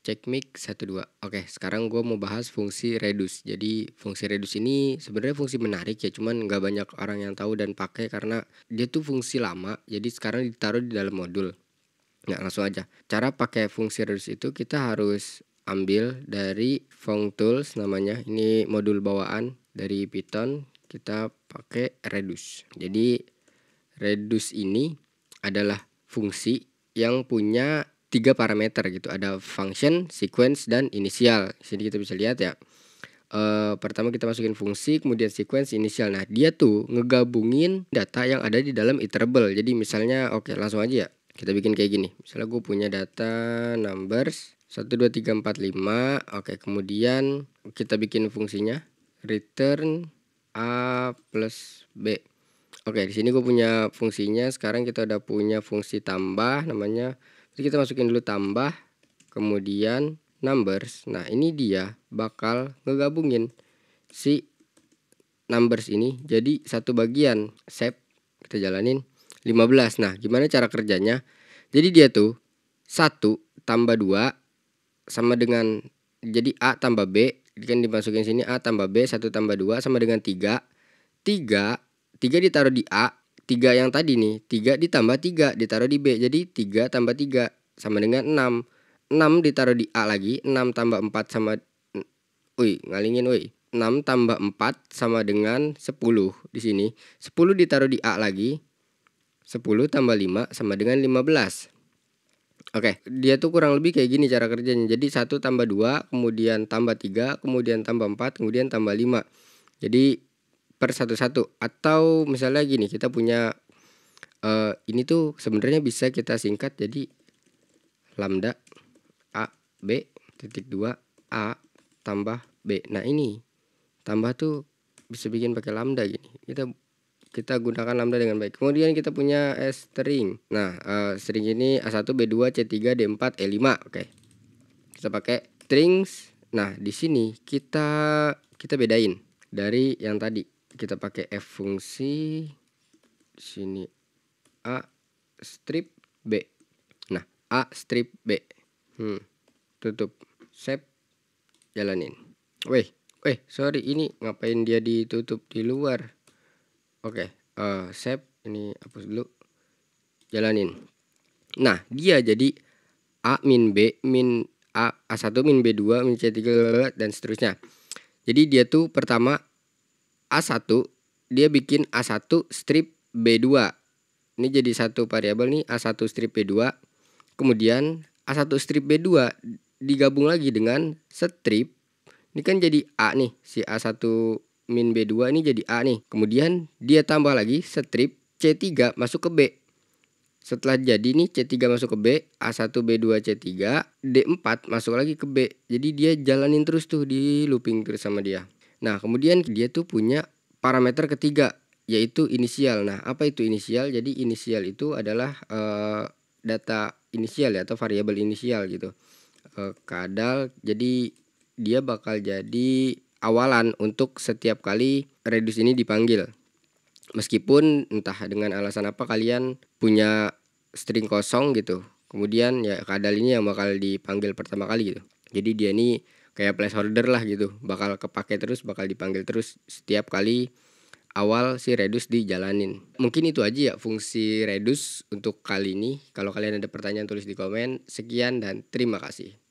Cek mic 1 2. Oke, sekarang gue mau bahas fungsi reduce. Jadi fungsi reduce ini sebenarnya fungsi menarik ya, cuman nggak banyak orang yang tahu dan pakai karena dia tuh fungsi lama. Jadi sekarang ditaruh di dalam modul. Nah, langsung aja. Cara pakai fungsi reduce itu kita harus ambil dari tools namanya. Ini modul bawaan dari Python. Kita pakai reduce. Jadi reduce ini adalah fungsi yang punya tiga parameter gitu ada function sequence dan inisial sini kita bisa lihat ya e, pertama kita masukin fungsi kemudian sequence inisial nah dia tuh ngegabungin data yang ada di dalam iterable jadi misalnya oke okay, langsung aja ya kita bikin kayak gini misalnya gue punya data numbers 1 2 3 4 5 oke kemudian kita bikin fungsinya return a plus b oke di sini gue punya fungsinya sekarang kita udah punya fungsi tambah namanya jadi kita masukin dulu tambah, kemudian numbers. Nah, ini dia bakal ngegabungin si numbers ini jadi satu bagian. set kita jalanin 15. Nah, gimana cara kerjanya? Jadi dia tuh 1 tambah 2 sama dengan jadi A tambah B kan dimasukin sini A tambah B 1 tambah 2 sama dengan 3 3 3 ditaruh di A tiga yang tadi nih tiga ditambah tiga ditaruh di B jadi tiga tambah tiga sama dengan enam enam ditaruh di A lagi enam tambah empat sama wih ngalingin wih enam tambah empat sama dengan sepuluh di sini sepuluh ditaruh di A lagi sepuluh tambah lima sama dengan lima belas Oke, okay. dia tuh kurang lebih kayak gini cara kerjanya. Jadi satu tambah dua, kemudian tambah tiga, kemudian tambah empat, kemudian tambah lima. Jadi per satu-satu atau misalnya gini kita punya uh, ini tuh sebenarnya bisa kita singkat jadi lambda a b titik dua a tambah b nah ini tambah tuh bisa bikin pakai lambda gini kita kita gunakan lambda dengan baik kemudian kita punya s string nah uh, string ini a1 b2 c3 d4 e5 oke okay. kita pakai strings nah di sini kita kita bedain dari yang tadi kita pakai f fungsi sini a strip b nah a strip b hmm, tutup save jalanin weh weh sorry ini ngapain dia ditutup di luar oke okay, uh, eh, save ini hapus dulu jalanin nah dia jadi a min b min a a1 min b2 min c3 dan seterusnya jadi dia tuh pertama A1 dia bikin A1 strip B2. Ini jadi satu variabel nih A1 strip B2. Kemudian A1 strip B2 digabung lagi dengan strip. Ini kan jadi A nih, si A1 min B2 ini jadi A nih. Kemudian dia tambah lagi strip C3 masuk ke B. Setelah jadi nih C3 masuk ke B, A1 B2 C3, D4 masuk lagi ke B. Jadi dia jalanin terus tuh di looping terus sama dia. Nah, kemudian dia tuh punya parameter ketiga yaitu inisial. Nah, apa itu inisial? Jadi inisial itu adalah e, data inisial ya atau variabel inisial gitu. E, kadal jadi dia bakal jadi awalan untuk setiap kali reduce ini dipanggil. Meskipun entah dengan alasan apa kalian punya string kosong gitu. Kemudian ya kadal ini yang bakal dipanggil pertama kali gitu. Jadi dia ini kayak placeholder lah gitu bakal kepake terus bakal dipanggil terus setiap kali awal si Redus dijalanin mungkin itu aja ya fungsi Redus untuk kali ini kalau kalian ada pertanyaan tulis di komen sekian dan terima kasih